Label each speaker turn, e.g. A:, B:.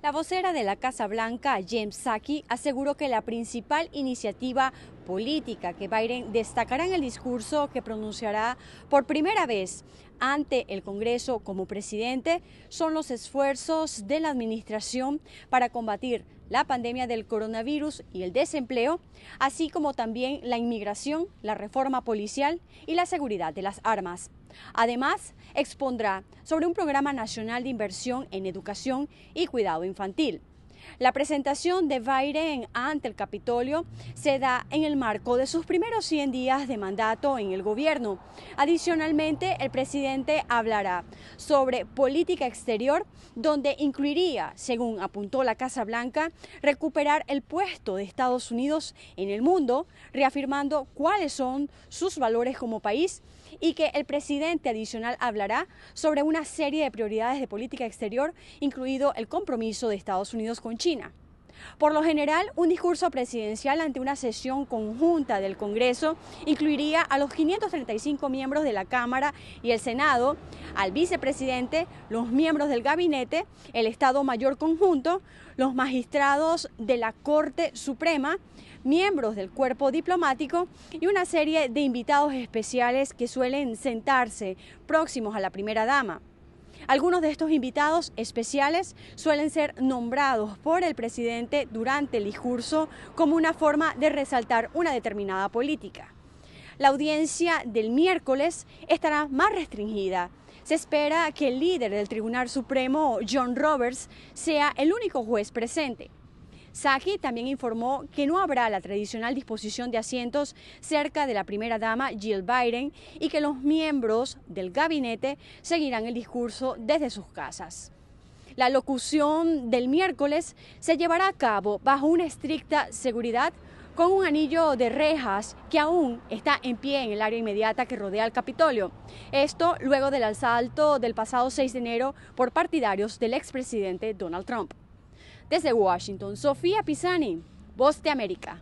A: La vocera de la Casa Blanca, James Saki, aseguró que la principal iniciativa política que Biden destacará en el discurso que pronunciará por primera vez ante el Congreso como presidente son los esfuerzos de la administración para combatir la pandemia del coronavirus y el desempleo, así como también la inmigración, la reforma policial y la seguridad de las armas. Además, expondrá sobre un programa nacional de inversión en educación y cuidado infantil. La presentación de Biden ante el Capitolio se da en el marco de sus primeros 100 días de mandato en el gobierno. Adicionalmente, el presidente hablará sobre política exterior, donde incluiría, según apuntó la Casa Blanca, recuperar el puesto de Estados Unidos en el mundo, reafirmando cuáles son sus valores como país y que el presidente adicional hablará sobre una serie de prioridades de política exterior, incluido el compromiso de Estados Unidos con China. Por lo general, un discurso presidencial ante una sesión conjunta del Congreso incluiría a los 535 miembros de la Cámara y el Senado, al vicepresidente, los miembros del gabinete, el Estado Mayor Conjunto, los magistrados de la Corte Suprema, miembros del cuerpo diplomático y una serie de invitados especiales que suelen sentarse próximos a la primera dama. Algunos de estos invitados especiales suelen ser nombrados por el presidente durante el discurso como una forma de resaltar una determinada política. La audiencia del miércoles estará más restringida se espera que el líder del Tribunal Supremo, John Roberts, sea el único juez presente. Saki también informó que no habrá la tradicional disposición de asientos cerca de la primera dama Jill Biden y que los miembros del gabinete seguirán el discurso desde sus casas. La locución del miércoles se llevará a cabo bajo una estricta seguridad con un anillo de rejas que aún está en pie en el área inmediata que rodea el Capitolio. Esto luego del asalto del pasado 6 de enero por partidarios del expresidente Donald Trump. Desde Washington, Sofía Pisani, Voz de América.